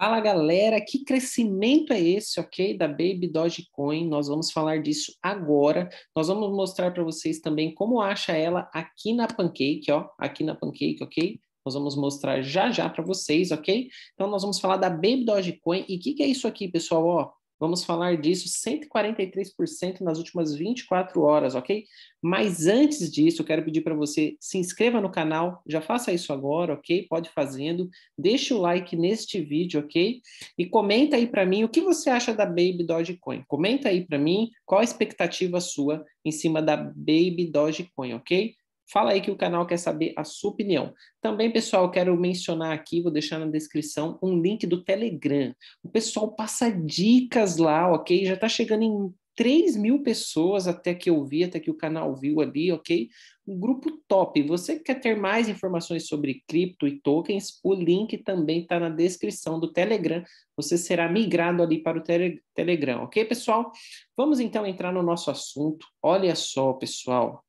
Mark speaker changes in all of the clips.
Speaker 1: Fala galera, que crescimento é esse, ok? Da Baby Dogecoin, nós vamos falar disso agora. Nós vamos mostrar para vocês também como acha ela aqui na Pancake, ó, aqui na Pancake, ok? Nós vamos mostrar já já para vocês, ok? Então nós vamos falar da Baby Dogecoin e o que, que é isso aqui, pessoal? Ó, Vamos falar disso 143% nas últimas 24 horas, ok? Mas antes disso, eu quero pedir para você se inscreva no canal, já faça isso agora, ok? Pode fazendo, deixa o like neste vídeo, ok? E comenta aí para mim o que você acha da Baby Dogecoin. Comenta aí para mim qual a expectativa sua em cima da Baby Dogecoin, ok? Fala aí que o canal quer saber a sua opinião. Também, pessoal, quero mencionar aqui, vou deixar na descrição, um link do Telegram. O pessoal passa dicas lá, ok? Já está chegando em 3 mil pessoas até que eu vi, até que o canal viu ali, ok? Um grupo top. Você quer ter mais informações sobre cripto e tokens, o link também está na descrição do Telegram. Você será migrado ali para o tele Telegram, ok, pessoal? Vamos então entrar no nosso assunto. Olha só, pessoal.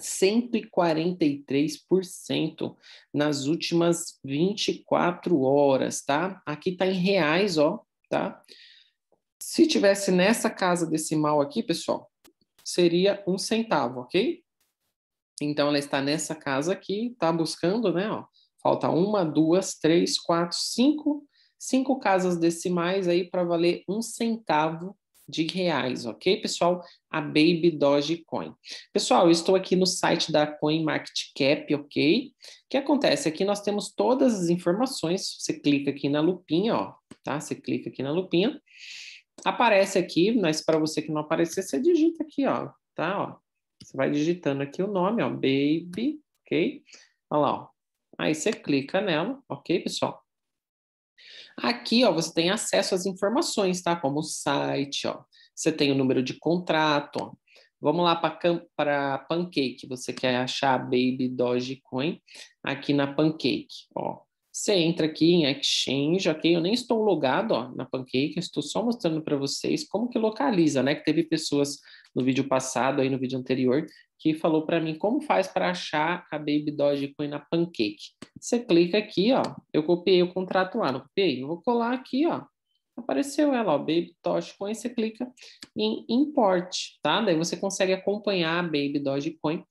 Speaker 1: 143% nas últimas 24 horas, tá? Aqui tá em reais, ó, tá? Se tivesse nessa casa decimal aqui, pessoal, seria um centavo, ok? Então ela está nessa casa aqui, tá buscando, né? Ó, falta uma, duas, três, quatro, cinco, cinco casas decimais aí para valer um centavo de reais, ok, pessoal? A Baby Dogecoin. Pessoal, eu estou aqui no site da CoinMarketCap, ok? O que acontece? Aqui nós temos todas as informações. Você clica aqui na lupinha, ó, tá? Você clica aqui na lupinha. Aparece aqui, mas para você que não aparecer, você digita aqui, ó, tá? Ó. Você vai digitando aqui o nome, ó, Baby, ok? Olha lá, ó. Aí você clica nela, ok, pessoal? Aqui, ó, você tem acesso às informações, tá? Como o site, ó. Você tem o número de contrato, ó. Vamos lá para Pancake. Você quer achar a Baby Dogecoin aqui na Pancake, ó. Você entra aqui em Exchange, ok? Eu nem estou logado ó, na Pancake, estou só mostrando para vocês como que localiza, né? Que teve pessoas no vídeo passado, aí no vídeo anterior, que falou para mim como faz para achar a Baby Dogecoin na Pancake. Você clica aqui, ó. Eu copiei o contrato lá, não copiei? Eu vou colar aqui, ó. Apareceu ela, ó, Baby Dogecoin. Você clica em import, tá? Daí você consegue acompanhar a Baby Dogecoin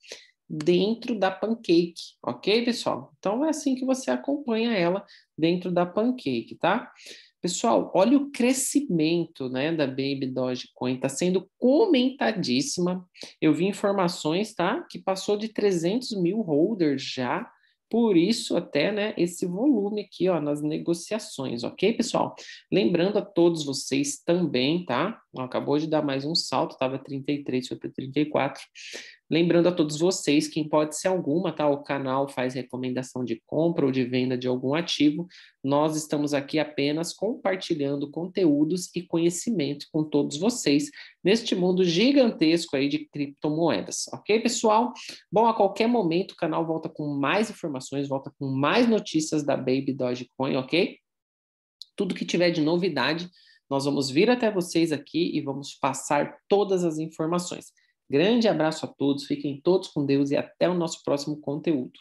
Speaker 1: dentro da Pancake, ok, pessoal? Então é assim que você acompanha ela dentro da Pancake, tá? Pessoal, olha o crescimento né, da Baby Dogecoin, está sendo comentadíssima. Eu vi informações tá, que passou de 300 mil holders já por isso, até, né, esse volume aqui, ó, nas negociações, ok, pessoal? Lembrando a todos vocês também, tá? Acabou de dar mais um salto, estava 33, foi para 34. Lembrando a todos vocês que, em hipótese alguma, tá? O canal faz recomendação de compra ou de venda de algum ativo. Nós estamos aqui apenas compartilhando conteúdos e conhecimento com todos vocês neste mundo gigantesco aí de criptomoedas, ok, pessoal? Bom, a qualquer momento o canal volta com mais informações informações, volta com mais notícias da Baby Dogecoin, ok? Tudo que tiver de novidade, nós vamos vir até vocês aqui e vamos passar todas as informações. Grande abraço a todos, fiquem todos com Deus e até o nosso próximo conteúdo.